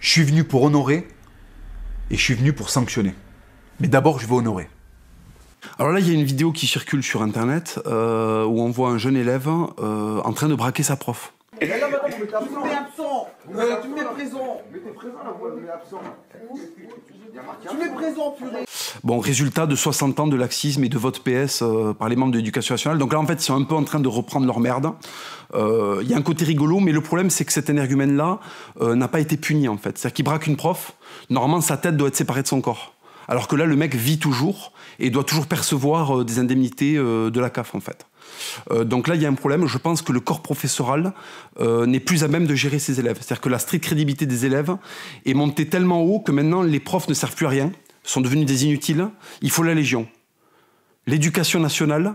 Je suis venu pour honorer et je suis venu pour sanctionner. Mais d'abord, je veux honorer. Alors là, il y a une vidéo qui circule sur Internet euh, où on voit un jeune élève euh, en train de braquer sa prof tu présent. Mais présent, Tu présent, purée. Bon, résultat de 60 ans de laxisme et de vote PS euh, par les membres de l'éducation nationale. Donc là, en fait, ils sont un peu en train de reprendre leur merde. Euh, il y a un côté rigolo, mais le problème, c'est que cet énergumène-là euh, n'a pas été puni, en fait. C'est-à-dire qu'il braque une prof. Normalement, sa tête doit être séparée de son corps. Alors que là, le mec vit toujours et doit toujours percevoir euh, des indemnités euh, de la CAF en fait. Euh, donc là, il y a un problème. Je pense que le corps professoral n'est plus à même de gérer ses élèves. C'est-à-dire que la stricte crédibilité des élèves est montée tellement haut que maintenant les profs ne servent plus à rien, sont devenus des inutiles. Il faut la Légion. L'éducation nationale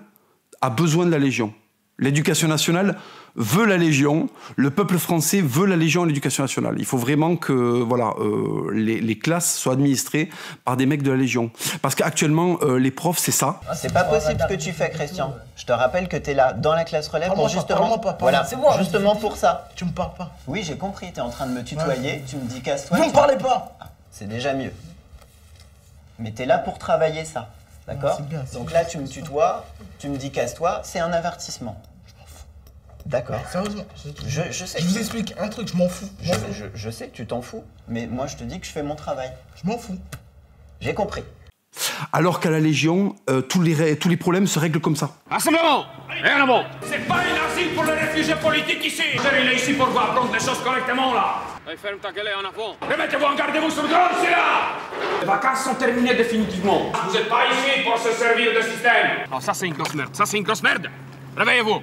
a besoin de la Légion. L'éducation nationale veut la Légion, le peuple français veut la Légion à l'éducation nationale. Il faut vraiment que voilà, euh, les, classes soient administrées par des mecs de la Légion. Parce qu'actuellement, euh, les profs, c'est ça. Ah, c'est pas possible ce que tu fais, Christian. Je te rappelle que tu es là, dans la classe relève, ah pour justement, pas, pas, justement pour ça. Tu me parles pas. Oui, j'ai compris, tu es en train de me tutoyer, tu me dis casse-toi. Vous me parlez pas ah, C'est déjà mieux. Mais tu es là pour travailler ça, d'accord Donc là, tu me tutoies, tu me dis casse-toi, c'est un avertissement. D'accord. Sérieusement. Je, sais. Je vous explique un truc, je m'en fous. Je, sais que tu t'en fous, mais moi je te dis que je fais mon travail. Je m'en fous. J'ai compris. Alors qu'à la Légion, euh, tous, les tous les problèmes se règlent comme ça. Rassemblement Rien à C'est pas une asile pour les réfugiés politiques ici Vous il ici pour voir, prendre les choses correctement là Allez, ferme ta gueule en avant Remettez-vous en gardez-vous sur le dos, c'est là Les vacances sont terminées définitivement Vous êtes pas ici pour se servir de système Oh, ça c'est une grosse merde Ça c'est une grosse merde Réveillez-vous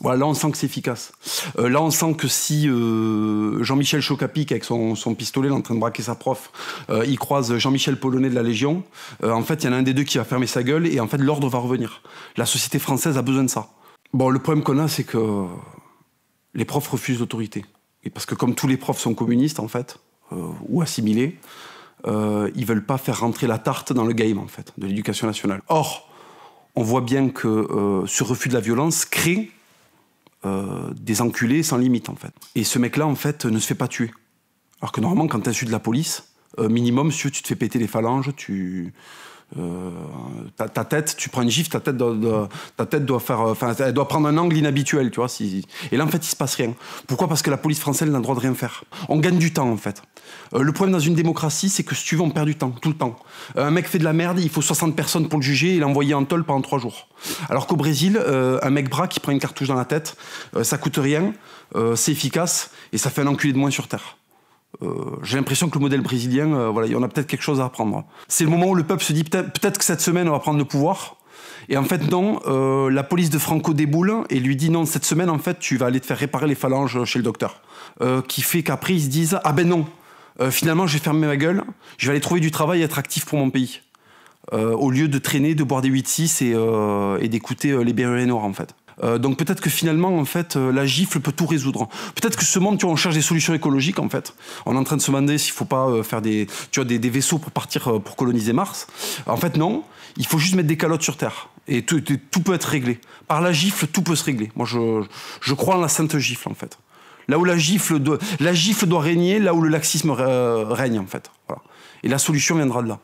voilà, là on sent que c'est efficace. Euh, là on sent que si euh, Jean-Michel Chocapic avec son, pistolet, est en train de braquer sa prof, euh, il croise Jean-Michel Polonais de la Légion, en fait il y en a un des deux qui va fermer sa gueule et en fait l'ordre va revenir. La société française a besoin de ça. Bon, le problème qu'on a c'est que les profs refusent l'autorité. Et parce que comme tous les profs sont communistes en fait, ou assimilés, ils veulent pas faire rentrer la tarte dans le game en fait, de l'éducation nationale. Or, on voit bien que ce refus de la violence crée euh, des enculés sans limite, en fait. Et ce mec-là, en fait, ne se fait pas tuer. Alors que normalement, quand su de la police, euh, minimum, si tu te fais péter les phalanges, tu euh, ta, tête, tu prends une gifle, ta tête doit, ta tête doit faire, euh, elle doit prendre un angle inhabituel, tu vois. et là, en fait, il se passe rien. Pourquoi Parce que la police française n'a le droit de rien faire. On gagne du temps, en fait. Euh, le problème dans une démocratie, c'est que si tu veux, on perd du temps, tout le temps. un mec fait de la merde, il faut 60 personnes pour le juger et l'envoyer en tol pendant 3 jours. Alors qu'au Brésil, un mec bras qui prend une cartouche dans la tête, ça coûte rien, c'est efficace et ça fait un enculé de moins sur Terre. Euh, j'ai l'impression que le modèle brésilien, euh, il y en a peut-être quelque chose à apprendre. C'est le moment où le peuple se dit peut-être que cette semaine on va prendre le pouvoir. Et en fait non, euh, la police de Franco déboule et lui dit non cette semaine en fait tu vas aller te faire réparer les phalanges chez le docteur. qui fait qu'après ils se disent ah ben non, finalement je vais fermer ma gueule, je vais aller trouver du travail et être actif pour mon pays. au lieu de traîner, de boire des 8-6 et, d'écouter les noirs en fait. Euh, donc peut-être que finalement, en fait, euh, la gifle peut tout résoudre. Peut-être que ce monde, tu vois, on cherche des solutions écologiques, en fait. On est en train de se demander s'il ne faut pas euh, faire des, tu vois, des, vaisseaux pour partir pour coloniser Mars. En fait, non. Il faut juste mettre des calottes sur Terre. Et tout, tout peut être réglé. Par la gifle, tout peut se régler. Moi, je, je crois en la sainte gifle, en fait. Là où la gifle, doit, la gifle doit régner, là où le laxisme règne, en fait. Et la solution viendra de là.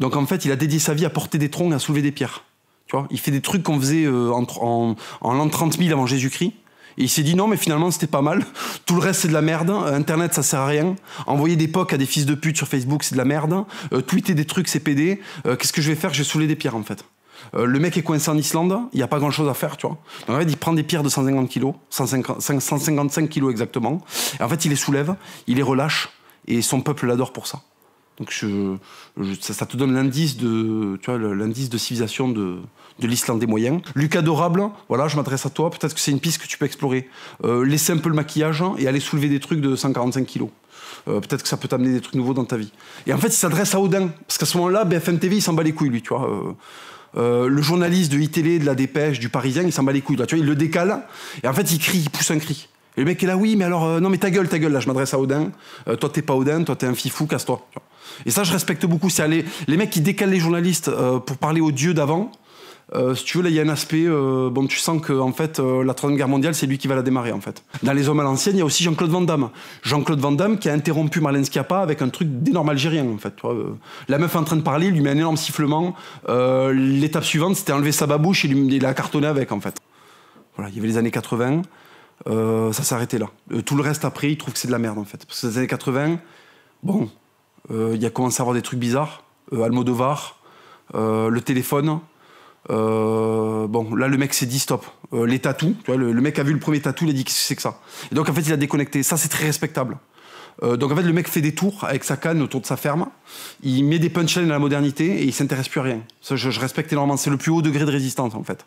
Donc, en fait, il a dédié sa vie à porter des troncs et à soulever des pierres vois, il fait des trucs qu'on faisait euh, en, en, l'an 30 000 avant Jésus-Christ. Et il s'est dit non, mais finalement c'était pas mal. Tout le reste c'est de la merde. Internet ça sert à rien. Envoyer des pocs à des fils de pute sur Facebook c'est de la merde. Euh, tweeter des trucs c'est PD. Euh, qu'est-ce que je vais faire Je vais saouler des pierres en fait. le mec est coincé en Islande, il n'y a pas grand chose à faire, tu vois. Donc, en fait, il prend des pierres de 150 kilos, 155 kilos exactement. Et en fait, il les soulève, il les relâche, et son peuple l'adore pour ça. Donc ça, te donne l'indice de, civilisation de, de des moyens. Lucas Adorable, voilà, je m'adresse à toi. Peut-être que c'est une piste que tu peux explorer. Euh, un peu le maquillage et aller soulever des trucs de 145 kilos. Euh, peut-être que ça peut t'amener des trucs nouveaux dans ta vie. Et en fait, il s'adresse à Odin. Parce qu'à ce moment-là, BFM TV, il s'en bat les couilles, lui, tu vois. Euh, euh, le journaliste de ITL, de la Dépêche, du Parisien, il s'en bat les couilles. tu vois, il le décale et en fait, il crie, il pousse un cri. Et le mec est là, oui, mais alors, non, mais ta gueule, ta gueule, là, je m'adresse à Odin. toi, t'es pas Odin, toi, t'es un fifou, casse-toi. Et ça, je respecte beaucoup. les, mecs qui décalent les journalistes euh, pour parler aux dieux d'avant. Euh, si tu veux, là, il y a un aspect. Euh, bon, tu sens que en fait, la Troisième Guerre mondiale, c'est lui qui va la démarrer, en fait. Dans Les Hommes à l'ancienne, il y a aussi Jean-Claude Van Damme. Jean-Claude Van Damme qui a interrompu Marlène Schiappa avec un truc d'énorme algérien, en fait. la meuf en train de parler, il lui met un énorme sifflement. L'étape suivante, c'était enlever sa babouche et il la cartonné avec, en fait. Voilà, il y avait les années 80. ça s'arrêtait là. tout le reste après, il trouve que c'est de la merde, en fait. Parce que les années 80, bon, euh, il y a commencé à avoir des trucs bizarres. Euh, Almodovar, euh, le téléphone. bon, là, le mec s'est dit stop. les tatous, le, mec a vu le premier tatou, il a dit qu'est-ce que c'est que ça. Et donc, en fait, il a déconnecté. Ça, c'est très respectable. donc en fait, le mec fait des tours avec sa canne autour de sa ferme. Il met des punchlines à la modernité et il s'intéresse plus à rien. je, respecte énormément. C'est le plus haut degré de résistance en fait.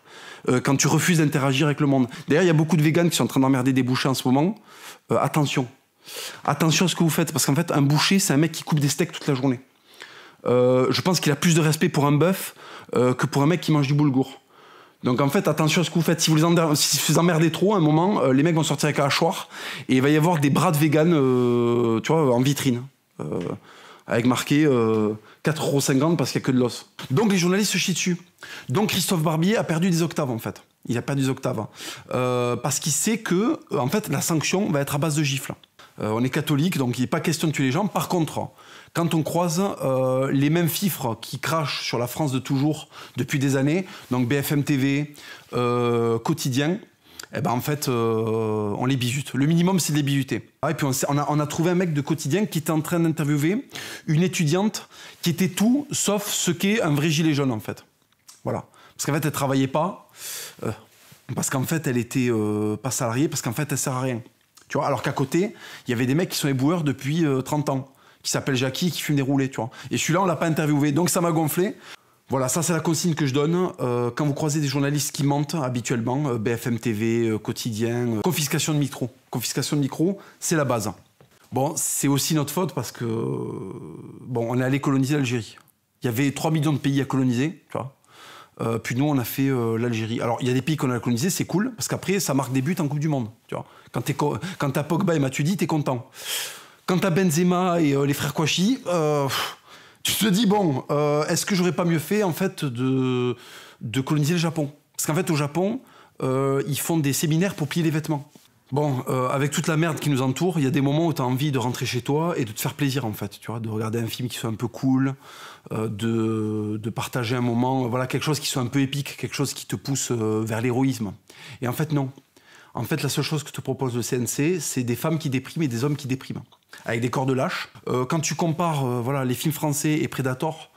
quand tu refuses d'interagir avec le monde. D'ailleurs, il y a beaucoup de végans qui sont en train d'emmerder des bouchers en ce moment. attention, attention à ce que vous faites, parce qu'en fait, un boucher, c'est un mec qui coupe des steaks toute la journée. Euh, je pense qu'il a plus de respect pour un bœuf euh, que pour un mec qui mange du boulgour. Donc en fait, attention à ce que vous faites. Si vous les emmerdez, vous trop, à un moment, euh, les mecs vont sortir avec un hachoir et il va y avoir des bras de vegan, tu vois, en vitrine. avec marqué 4,50€ parce qu'il n'y a que de l'os. Donc les journalistes se chient dessus. Donc Christophe Barbier a perdu des octaves en fait. Il a perdu des octaves. Hein. parce qu'il sait que, en fait, la sanction va être à base de gifles. Euh, on est catholique, donc il n'est pas question de tuer les gens. Par contre, quand on croise euh, les mêmes fifres qui crachent sur la France de toujours depuis des années, donc BFM TV, euh, Quotidien, eh ben en fait, on les bisute. Le minimum, c'est de les bijuter. Ah, et puis, on, a, trouvé un mec de quotidien qui était en train d'interviewer une étudiante qui était tout sauf ce qu'est un vrai gilet jaune, en fait. Voilà. Parce qu'en fait, elle travaillait pas, parce qu'en fait, elle était pas salariée, parce qu'en fait, elle sert à rien alors qu'à côté, il y avait des mecs qui sont éboueurs depuis 30 euh, ans, qui s'appellent Jackie, qui fument des roulés, tu vois. Et celui-là, on l'a pas interviewé, donc ça m'a gonflé. Voilà, ça c'est la consigne que je donne. Euh, quand vous croisez des journalistes qui mentent habituellement, euh, BFM TV, quotidien, confiscation de micro. Confiscation de micro, c'est la base. Bon, c'est aussi notre faute parce que, bon, on est allé coloniser l'Algérie. Il y avait 3 millions de pays à coloniser, tu vois. Euh, puis nous, on a fait euh, l'Algérie. Alors, il y a des pays qu'on a colonisés, c'est cool, parce qu'après, ça marque des buts en Coupe du Monde. Tu vois. Quand t'as Pogba et Matuidi, t'es content. Quand t'as Benzema et euh, les frères Kouachi, tu te dis, bon, est-ce que j'aurais pas mieux fait, en fait, de, de coloniser le Japon Parce qu'en fait, au Japon, ils font des séminaires pour plier les vêtements. Bon, euh, avec toute la merde qui nous entoure, il y a des moments où tu as envie de rentrer chez toi et de te faire plaisir, en fait, tu vois, de regarder un film qui soit un peu cool, euh, de, partager un moment, euh, voilà, quelque chose qui soit un peu épique, quelque chose qui te pousse vers l'héroïsme. Et en fait, non. En fait, la seule chose que te propose le CNC, c'est des femmes qui dépriment et des hommes qui dépriment, avec des corps de lâche. quand tu compares voilà, les films français et Predator,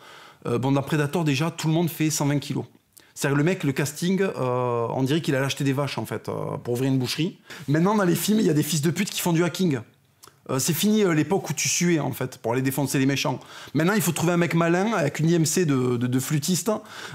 bon, dans Predator, déjà, tout le monde fait 120 kilos. C'est-à-dire le mec, le casting, euh, on dirait qu'il allait acheter des vaches en fait euh, pour ouvrir une boucherie. Maintenant dans les films, il y a des fils de pute qui font du hacking. Euh, c'est fini euh, l'époque où tu suais, en fait, pour aller défoncer les méchants. Maintenant, il faut trouver un mec malin avec une IMC de, flûtiste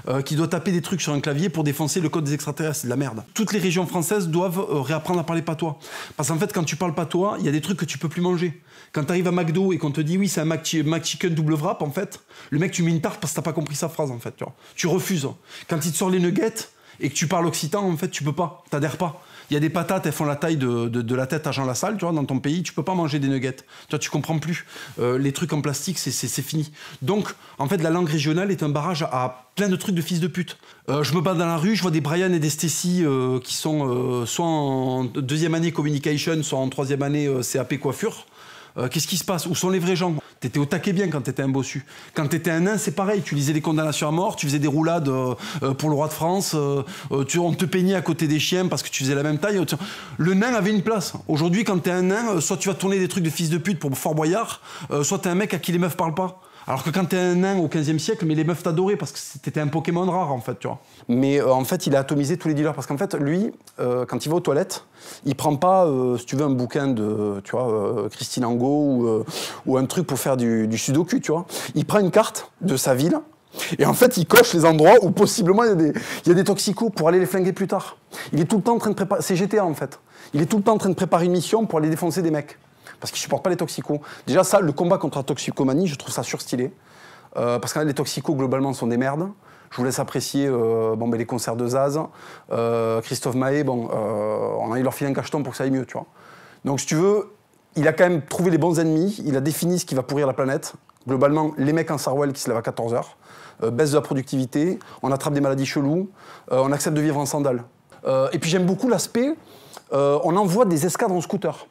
euh, qui doit taper des trucs sur un clavier pour défoncer le code des extraterrestres. C'est de la merde. Toutes les régions françaises doivent réapprendre à parler patois. Parce qu'en fait, quand tu parles patois, il y a des trucs que tu peux plus manger. Quand tu arrives à McDo et qu'on te dit oui, c'est un McChicken double wrap, en fait, le mec, tu mets une tarte parce que t'as pas compris sa phrase, en fait. Tu, tu refuses. Quand il te sort les nuggets, et que tu parles occitan, en fait, tu peux pas, t'adhères pas. Il y a des patates, elles font la taille de, de, la tête à Jean Lassalle, tu vois, dans ton pays, tu peux pas manger des nuggets. Tu vois, tu comprends plus. Euh, les trucs en plastique, c'est fini. Donc, en fait, la langue régionale est un barrage à plein de trucs de fils de pute. Euh, je me bats dans la rue, je vois des Brian et des Stacy euh, qui sont soit en deuxième année communication, soit en troisième année CAP coiffure. Euh, qu'est-ce qui se passe Où sont les vrais gens T'étais au taquet bien quand t'étais un bossu. Quand t'étais un nain, c'est pareil. Tu lisais les condamnations à mort, tu faisais des roulades euh, euh, pour le roi de France, on te peignait à côté des chiens parce que tu faisais la même taille. Le nain avait une place. Aujourd'hui, quand t'es un nain, soit tu vas tourner des trucs de fils de pute pour Fort Boyard, soit t'es un mec à qui les meufs parlent pas. Alors que quand t'es un nain au 15e siècle, mais les meufs t'adoraient parce que c'était un Pokémon rare en fait, tu vois. Mais euh, en fait, il a atomisé tous les dealers parce qu'en fait, lui, euh, quand il va aux toilettes, il prend pas, euh, si tu veux, un bouquin de, tu vois, Christine Angot ou, un truc pour faire du, sudoku, tu vois. Il prend une carte de sa ville. Et en fait, il coche les endroits où possiblement il y, a des, il toxicos pour aller les flinguer plus tard. Il est tout le temps en train de préparer. C'est GTA en fait. Il est tout le temps en train de préparer une mission pour aller défoncer des mecs parce qu'ils supportent pas les toxicos. Déjà, ça, le combat contre la toxicomanie, je trouve ça surstylé. Euh, parce que les toxicos, globalement, sont des merdes. Je vous laisse apprécier euh, bon, ben, les concerts de Zaz. Euh, Christophe Mahé, bon, on a eu leur filet un cacheton pour que ça aille mieux, tu vois. Donc, si tu veux, il a quand même trouvé les bons ennemis. Il a défini ce qui va pourrir la planète. Globalement, les mecs en Sarwell qui se lèvent à 14 h baisse de la productivité, on attrape des maladies cheloues, on accepte de vivre en sandales. et puis j'aime beaucoup l'aspect, on envoie des escadres en scooter.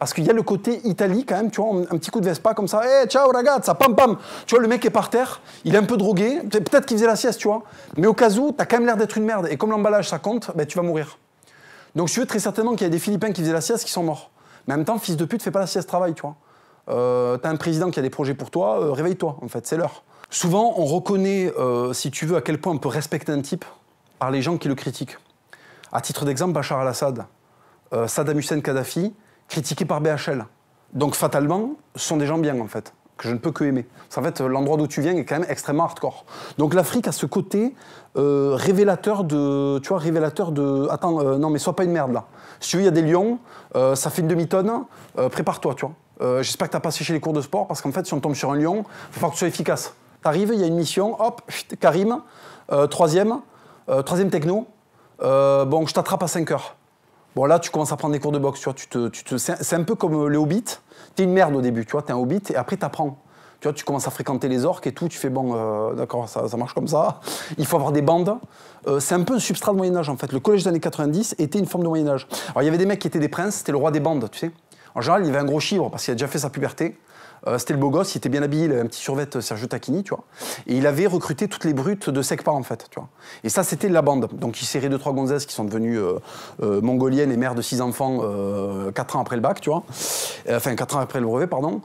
Parce qu'il y a le côté Italie quand même, tu vois, un petit coup de Vespa comme ça, Eh, ciao ça pam pam. Tu vois, le mec est par terre, il est un peu drogué, peut-être qu'il faisait la sieste, tu vois. Mais au cas où, t'as quand même l'air d'être une merde. Et comme l'emballage, ça compte, ben, tu vas mourir. Donc je suis très certainement qu'il y a des Philippins qui faisaient la sieste qui sont morts. Mais en même temps, fils de pute, fais pas la sieste travail, tu vois. Euh, t'as un président qui a des projets pour toi, euh, réveille-toi, en fait, c'est l'heure. Souvent, on reconnaît, euh, si tu veux, à quel point on peut respecter un type par les gens qui le critiquent. À titre d'exemple, Bachar al-Assad, Saddam Hussein Kadhafi, Critiqué par BHL. Donc fatalement, ce sont des gens bien en fait, que je ne peux que aimer. Parce qu'en fait, l'endroit d'où tu viens est quand même extrêmement hardcore. Donc l'Afrique a ce côté euh, révélateur de. Tu vois, révélateur de. Attends, euh, non mais sois pas une merde là. Si tu veux, il y a des lions, euh, ça fait une demi-tonne, prépare-toi, tu vois. J'espère que tu as pas les cours de sport parce qu'en fait, si on tombe sur un lion, il faut que tu sois efficace. T'arrives, il y a une mission, hop, Karim, troisième, troisième techno, bon, je t'attrape à 5 heures. Bon, là, tu commences à prendre des cours de boxe, tu vois, tu te, tu c'est un peu comme euh, les hobbits. T'es une merde au début, tu vois, t'es un hobbit, et après, t'apprends. Tu vois, tu commences à fréquenter les orques et tout, tu fais, bon, euh, d'accord, ça, marche comme ça. Il faut avoir des bandes. Euh, c'est un peu un substrat de Moyen-Âge, en fait. Le collège des années 90 était une forme de Moyen-Âge. Alors, il y avait des mecs qui étaient des princes, c'était le roi des bandes, tu sais. En général, il y avait un gros chiffre parce qu'il a déjà fait sa puberté. Euh, c'était le beau gosse, il était bien habillé, il avait un petit survêt euh, Sergio Tacchini, tu vois. Et il avait recruté toutes les brutes de Secpa, en fait, tu vois. Et ça, c'était la bande. Donc il serrait deux, trois gonzesses qui sont devenues euh, mongoliennes et mères de six enfants quatre ans après le bac, tu vois. Enfin, quatre ans après le brevet, pardon.